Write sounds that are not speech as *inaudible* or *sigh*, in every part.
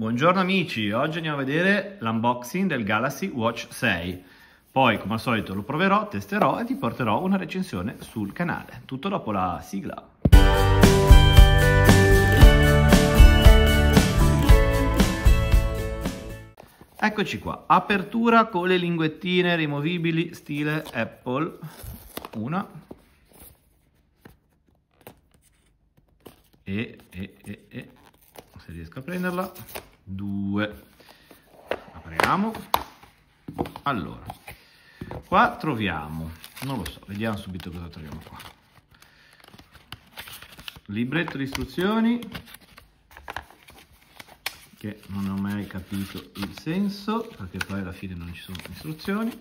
Buongiorno amici, oggi andiamo a vedere l'unboxing del Galaxy Watch 6. Poi, come al solito, lo proverò, testerò e vi porterò una recensione sul canale. Tutto dopo la sigla. Eccoci qua, apertura con le linguettine rimovibili stile Apple. Una. E, e, e, e, se riesco a prenderla. 2. Apriamo. Allora, qua troviamo, non lo so, vediamo subito cosa troviamo qua. Libretto di istruzioni, che non ho mai capito il senso, perché poi alla fine non ci sono istruzioni.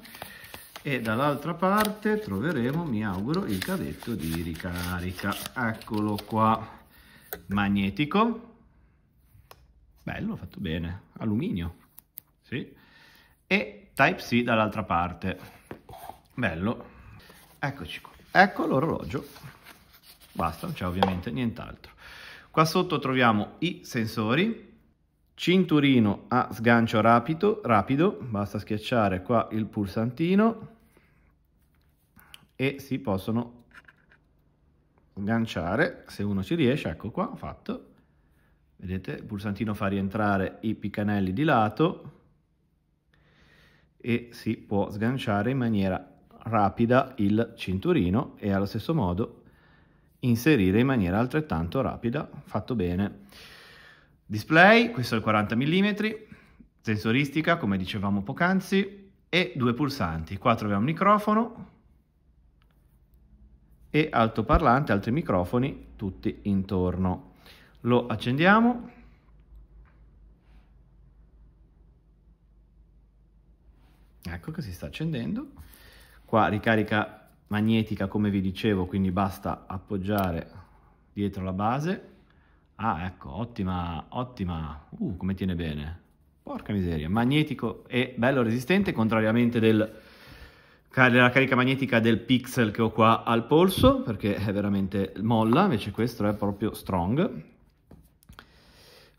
E dall'altra parte troveremo, mi auguro, il cadetto di ricarica. Eccolo qua, magnetico, Bello, fatto bene. Alluminio. Sì. E Type-C dall'altra parte. Bello. Eccoci qua. Ecco l'orologio. Basta, non c'è ovviamente nient'altro. Qua sotto troviamo i sensori. Cinturino a sgancio rapido, rapido. Basta schiacciare qua il pulsantino. E si possono sganciare, se uno ci riesce, ecco qua, fatto, Vedete, il pulsantino fa rientrare i piccanelli di lato e si può sganciare in maniera rapida il cinturino e allo stesso modo inserire in maniera altrettanto rapida, fatto bene. Display, questo è il 40 mm, sensoristica come dicevamo poc'anzi e due pulsanti, qua troviamo microfono e altoparlante, altri microfoni tutti intorno lo accendiamo. Ecco che si sta accendendo. Qua ricarica magnetica come vi dicevo, quindi basta appoggiare dietro la base. Ah, ecco, ottima, ottima. Uh, come tiene bene. Porca miseria, magnetico e bello resistente, contrariamente del, della carica magnetica del pixel che ho qua al polso, perché è veramente molla, invece questo è proprio strong.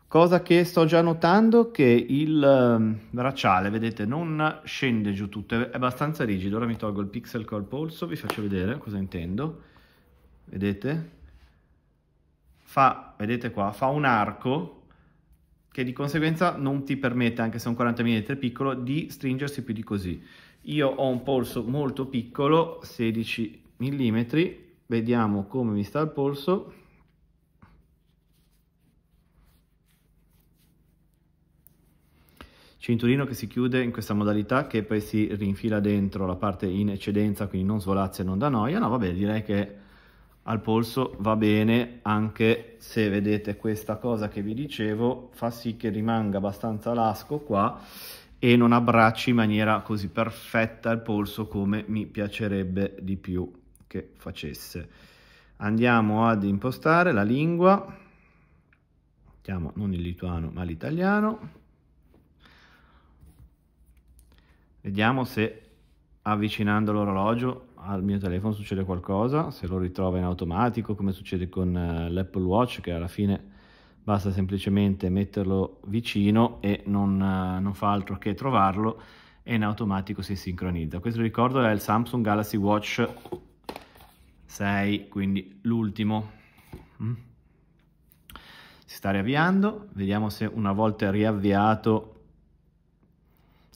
Cosa che sto già notando che il ehm, bracciale, vedete, non scende giù tutto, è abbastanza rigido. Ora mi tolgo il pixel col polso, vi faccio vedere cosa intendo. Vedete? Fa, vedete qua, fa un arco che di conseguenza non ti permette, anche se è un 40 mm piccolo, di stringersi più di così. Io ho un polso molto piccolo, 16 mm, vediamo come mi sta il polso. Cinturino che si chiude in questa modalità che poi si rinfila dentro la parte in eccedenza, quindi non svolazza e non da noia. No, vabbè, direi che al polso va bene, anche se vedete questa cosa che vi dicevo, fa sì che rimanga abbastanza lasco qua e non abbracci in maniera così perfetta il polso come mi piacerebbe di più che facesse. Andiamo ad impostare la lingua, mettiamo non il lituano ma l'italiano, Vediamo se avvicinando l'orologio al mio telefono succede qualcosa, se lo ritrova in automatico come succede con eh, l'Apple Watch che alla fine basta semplicemente metterlo vicino e non, eh, non fa altro che trovarlo e in automatico si sincronizza. Questo ricordo è il Samsung Galaxy Watch 6, quindi l'ultimo. Mm. Si sta riavviando, vediamo se una volta riavviato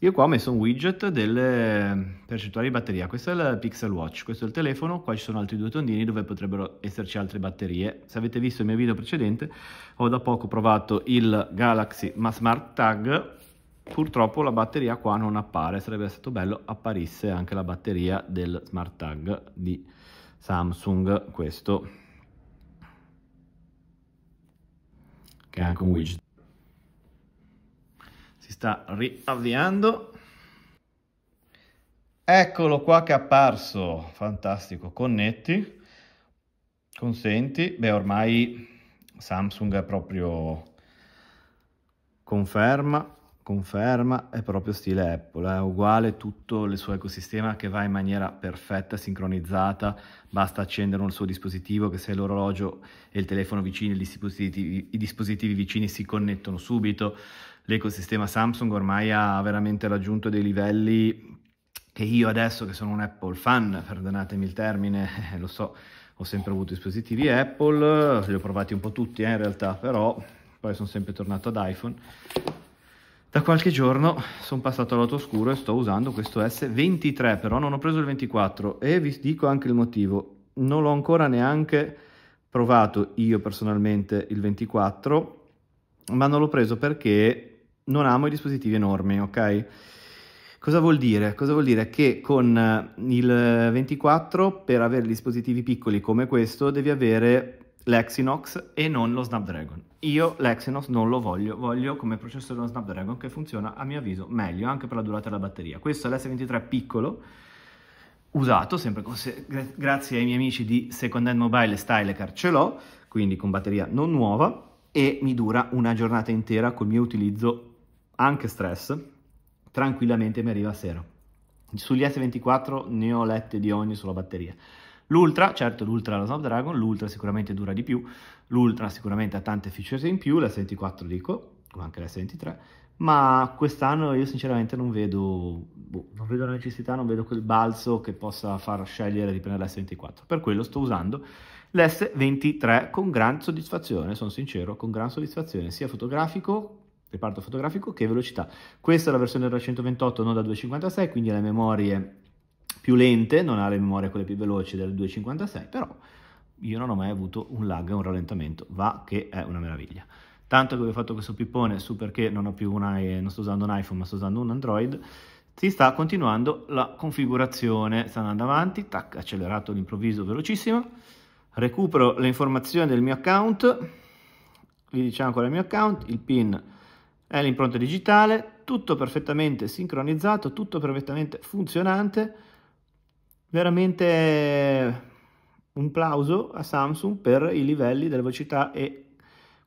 io qua ho messo un widget delle ehm, percentuali di batteria, questo è il Pixel Watch, questo è il telefono, qua ci sono altri due tondini dove potrebbero esserci altre batterie. Se avete visto il mio video precedente ho da poco provato il Galaxy Ma Smart Tag, purtroppo la batteria qua non appare, sarebbe stato bello apparisse anche la batteria del Smart Tag di Samsung, questo che è anche un widget sta riavviando. Eccolo qua che è apparso, fantastico, connetti, consenti, beh ormai Samsung è proprio conferma conferma è proprio stile Apple, è eh. uguale tutto il suo ecosistema che va in maniera perfetta, sincronizzata, basta accendere un suo dispositivo che se l'orologio e il telefono vicini, i dispositivi, i dispositivi vicini si connettono subito, l'ecosistema Samsung ormai ha veramente raggiunto dei livelli che io adesso che sono un Apple fan, perdonatemi il termine, *laughs* lo so, ho sempre avuto dispositivi Apple, li ho provati un po' tutti eh, in realtà, però poi sono sempre tornato ad iPhone da qualche giorno sono passato al lato oscuro e sto usando questo S23, però non ho preso il 24 e vi dico anche il motivo. Non l'ho ancora neanche provato io personalmente il 24, ma non l'ho preso perché non amo i dispositivi enormi, ok? Cosa vuol dire? Cosa vuol dire? Che con eh, il 24 per avere dispositivi piccoli come questo devi avere l'Exynox e non lo Snapdragon. Io l'Exynos non lo voglio, voglio come processore uno Snapdragon che funziona a mio avviso meglio anche per la durata della batteria. Questo è l'S23 piccolo, usato, sempre se- grazie ai miei amici di Second Hand Mobile e Stylecar ce l'ho, quindi con batteria non nuova e mi dura una giornata intera col mio utilizzo anche stress, tranquillamente mi arriva a sera. Sugli S24 ne ho lette di ogni sulla batteria. L'Ultra, certo l'Ultra la Snapdragon, l'Ultra sicuramente dura di più, l'Ultra sicuramente ha tante features in più, la 24 dico, come anche la 23 ma quest'anno io sinceramente non vedo, boh, non vedo, la necessità, non vedo quel balzo che possa far scegliere di prendere l'S24. Per quello sto usando l'S23 con gran soddisfazione, sono sincero, con gran soddisfazione, sia fotografico, reparto fotografico che velocità. Questa è la versione da 128, non da 256, quindi le memorie più lente, non ha le memorie quelle più veloci del 256, però io non ho mai avuto un lag e un rallentamento, va che è una meraviglia. Tanto che vi ho fatto questo pippone su perché non, una, non sto usando un iPhone ma sto usando un Android, si sta continuando la configurazione, sta andando avanti, tac, accelerato all'improvviso, velocissimo, recupero le informazioni del mio account, gli diciamo qual è il mio account, il PIN è l'impronta digitale, tutto perfettamente sincronizzato, tutto perfettamente funzionante, veramente eh, un plauso a Samsung per i livelli della velocità e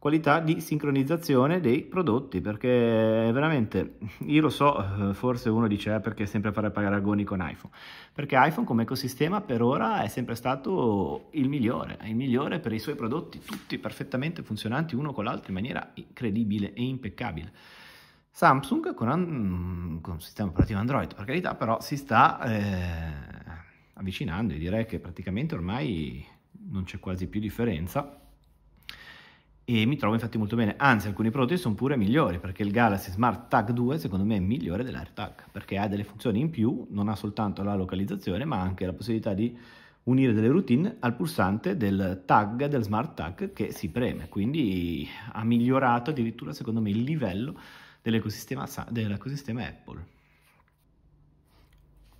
qualità di sincronizzazione dei prodotti perché veramente io lo so eh, forse uno dice eh, perché sempre fare paragoni con iPhone perché iPhone come ecosistema per ora è sempre stato il migliore è il migliore per i suoi prodotti tutti perfettamente funzionanti uno con l'altro in maniera incredibile e impeccabile Samsung con, un, mm, con un sistema operativo Android per carità però si sta eh, avvicinando e direi che praticamente ormai non c'è quasi più differenza e mi trovo infatti molto bene, anzi alcuni prodotti sono pure migliori perché il Galaxy Smart Tag 2 secondo me è migliore dell'AirTag perché ha delle funzioni in più, non ha soltanto la localizzazione ma anche la possibilità di unire delle routine al pulsante del tag, del smart tag che si preme, quindi ha migliorato addirittura secondo me il livello dell'ecosistema, dell'ecosistema Apple.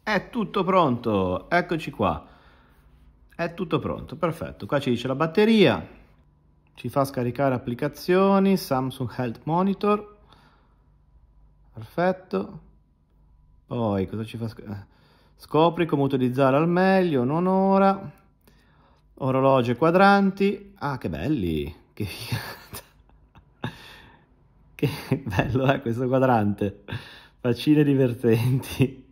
È tutto pronto, eccoci qua. È tutto pronto, perfetto. Qua ci dice la batteria, ci fa scaricare applicazioni, Samsung Health Monitor, perfetto. Poi cosa ci fa eh, Scopri come utilizzare al meglio, non ora. Orologi e quadranti. Ah, che belli! Che *laughs* Che bello è eh, questo quadrante. Faccine divertenti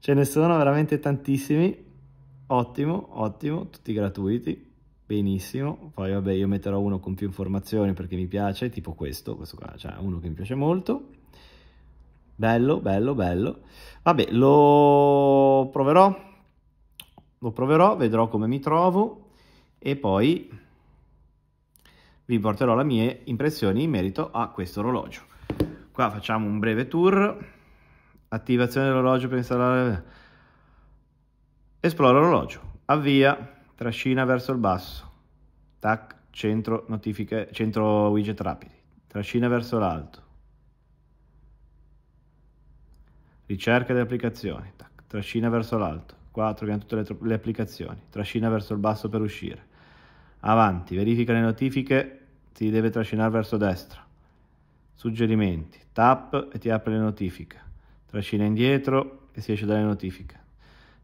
ce ne sono veramente tantissimi ottimo ottimo tutti gratuiti benissimo poi vabbè io metterò uno con più informazioni perché mi piace tipo questo questo qua cioè uno che mi piace molto bello bello bello vabbè lo proverò lo proverò vedrò come mi trovo e poi vi porterò le mie impressioni in merito a questo orologio qua facciamo un breve tour attivazione dell'orologio per installare... Esplora l'orologio, avvia, trascina verso il basso, tac, centro, notifiche, centro widget rapidi, trascina verso l'alto, ricerca delle applicazioni, tac, trascina verso l'alto, qua troviamo tutte le, le applicazioni, trascina verso il basso per uscire, avanti, verifica le notifiche, Si deve trascinare verso destra, suggerimenti, tap e ti apre le notifiche, trascina indietro e si esce dalle notifiche,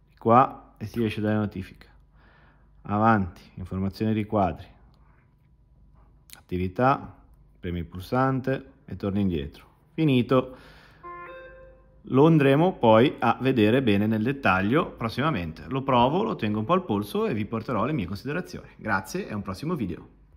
di qua e si esce dalle notifiche, avanti, informazioni quadri attività, premi il pulsante e torni indietro. Finito. Lo andremo poi a vedere bene nel dettaglio prossimamente. Lo provo, lo tengo un po' al polso e vi porterò le mie considerazioni. Grazie e a un prossimo video.